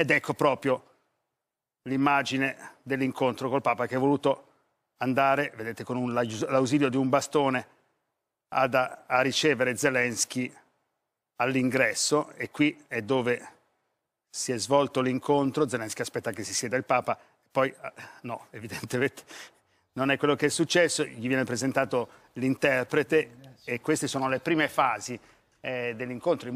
Ed ecco proprio l'immagine dell'incontro col Papa che ha voluto andare, vedete, con un, l'ausilio di un bastone ad, a ricevere Zelensky all'ingresso e qui è dove si è svolto l'incontro, Zelensky aspetta che si sieda il Papa, poi eh, no, evidentemente non è quello che è successo, gli viene presentato l'interprete e queste sono le prime fasi eh, dell'incontro.